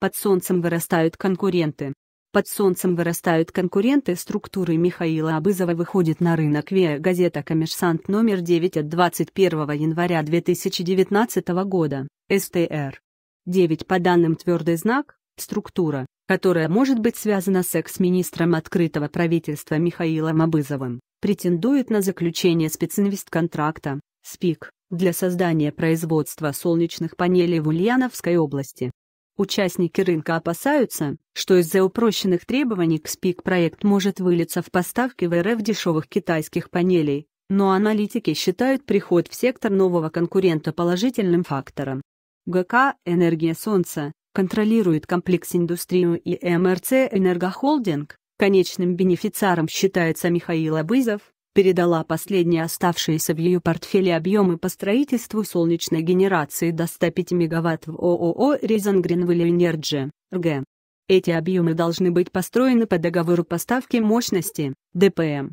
Под солнцем вырастают конкуренты. Под солнцем вырастают конкуренты структуры Михаила Абызова выходит на рынок ВИА газета «Коммерсант» номер 9 от 21 января 2019 года, СТР. 9 по данным «Твердый знак», структура, которая может быть связана с экс-министром открытого правительства Михаилом Абызовым, претендует на заключение специалист-контракта. СПИК, для создания производства солнечных панелей в Ульяновской области. Участники рынка опасаются, что из-за упрощенных требований к СПИК проект может вылиться в поставки в РФ дешевых китайских панелей, но аналитики считают приход в сектор нового конкурента положительным фактором. ГК «Энергия Солнца» контролирует комплекс индустрию и МРЦ «Энергохолдинг». Конечным бенефициаром считается Михаил Абызов, передала последние оставшиеся в ее портфеле объемы по строительству солнечной генерации до 105 мегаватт в ООО «Рязан Гринвилл Энерджи» РГ. Эти объемы должны быть построены по договору поставки мощности, ДПМ.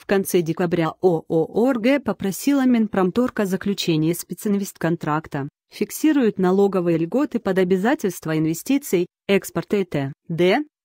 В конце декабря ООО «РГ» попросила Минпромторга заключение специнвестконтракта, фиксирует налоговые льготы под обязательства инвестиций, экспорт ЭТ,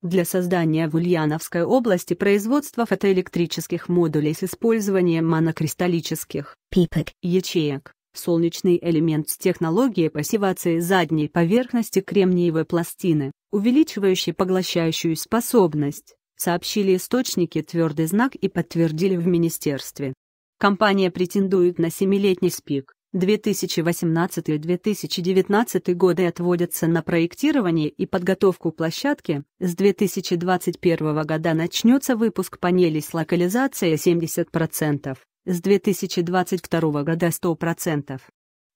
для создания в Ульяновской области производства фотоэлектрических модулей с использованием монокристаллических пипок ячеек. Солнечный элемент с технологией пассивации задней поверхности кремниевой пластины, увеличивающей поглощающую способность, сообщили источники твердый знак и подтвердили в министерстве. Компания претендует на семилетний спик, 2018-2019 годы отводятся на проектирование и подготовку площадки, с 2021 года начнется выпуск панелей с локализацией 70%, с 2022 года 100%.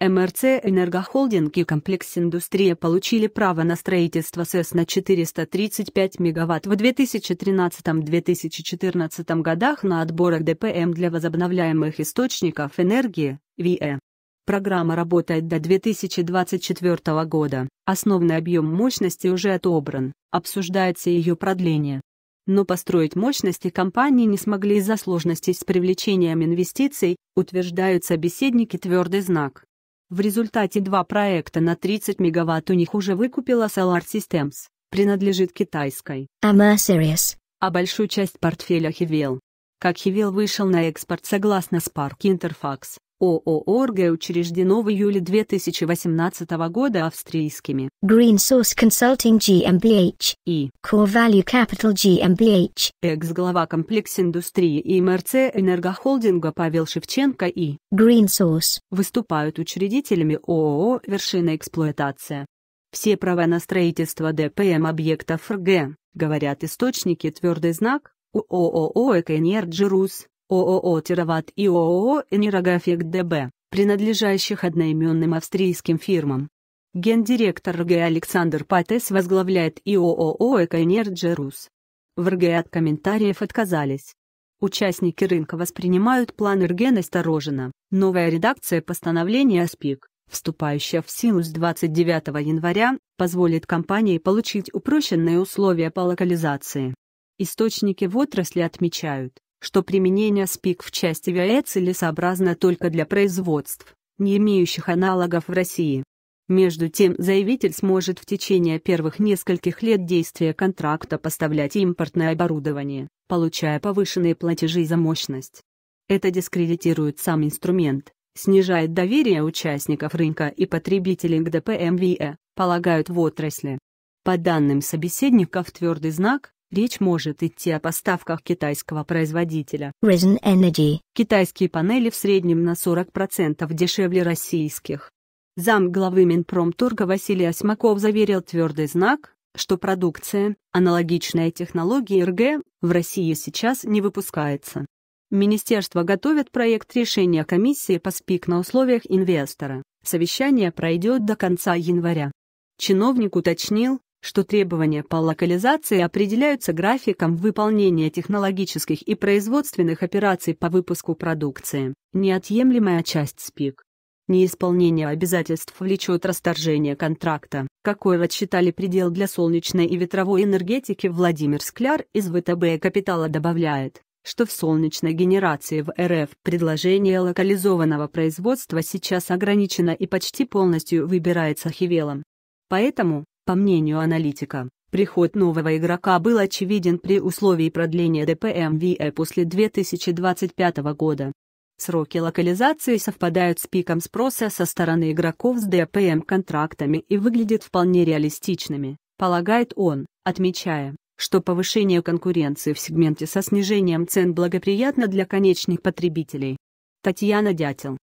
МРЦ «Энергохолдинг» и комплекс «Индустрия» получили право на строительство СЭС на 435 мегаватт в 2013-2014 годах на отборах ДПМ для возобновляемых источников энергии, ВИЭ. Программа работает до 2024 года. Основный объем мощности уже отобран, обсуждается ее продление. Но построить мощности компании не смогли из-за сложностей с привлечением инвестиций, утверждают собеседники твердый знак. В результате два проекта на 30 мегаватт у них уже выкупила Solar Systems, принадлежит китайской. Amaseries. А, а большую часть портфеля Хивел. Как Хивел вышел на экспорт согласно Spark Interfax, ООО РГ учреждено в июле 2018 года австрийскими Green Source Consulting GmbH и Core Value Capital GmbH. Экс-глава комплекс индустрии и МРЦ энергохолдинга Павел Шевченко и Green Source выступают учредителями ООО «Вершина эксплуатация». Все права на строительство ДПМ объектов РГ, говорят источники твердый знак, ООО «Экоэнерджи Рус». ООО «Терават» и ООО «Энерогоэффект ДБ», принадлежащих одноименным австрийским фирмам. Гендиректор РГ Александр Патес возглавляет ООО «Экоэнерджи Рус». В РГ от комментариев отказались. Участники рынка воспринимают план РГ настороженно. Новая редакция постановления СПИК, вступающая в силу с 29 января, позволит компании получить упрощенные условия по локализации. Источники в отрасли отмечают, что применение СПИК в части ВИАЭ целесообразно только для производств, не имеющих аналогов в России. Между тем заявитель сможет в течение первых нескольких лет действия контракта поставлять импортное оборудование, получая повышенные платежи за мощность. Это дискредитирует сам инструмент, снижает доверие участников рынка и потребителей к ДПМВИЭ, полагают в отрасли. По данным собеседников твердый знак, Речь может идти о поставках китайского производителя. Risen Energy. Китайские панели в среднем на 40% дешевле российских. Зам главы Минпромторга Василий Осьмаков заверил твердый знак, что продукция, аналогичная технологии РГ, в России сейчас не выпускается. Министерство готовит проект решения комиссии по СПИК на условиях инвестора. Совещание пройдет до конца января. Чиновник уточнил, что требования по локализации определяются графиком выполнения технологических и производственных операций по выпуску продукции, неотъемлемая часть СПИК. Неисполнение обязательств влечет расторжение контракта, какой рассчитали предел для солнечной и ветровой энергетики Владимир Скляр из ВТБ «Капитала» добавляет, что в солнечной генерации в РФ предложение локализованного производства сейчас ограничено и почти полностью выбирается Хивелом. Поэтому, по мнению аналитика, приход нового игрока был очевиден при условии продления ДПМВЭ после 2025 года. Сроки локализации совпадают с пиком спроса со стороны игроков с ДПМ-контрактами и выглядят вполне реалистичными, полагает он, отмечая, что повышение конкуренции в сегменте со снижением цен благоприятно для конечных потребителей. Татьяна Дятел,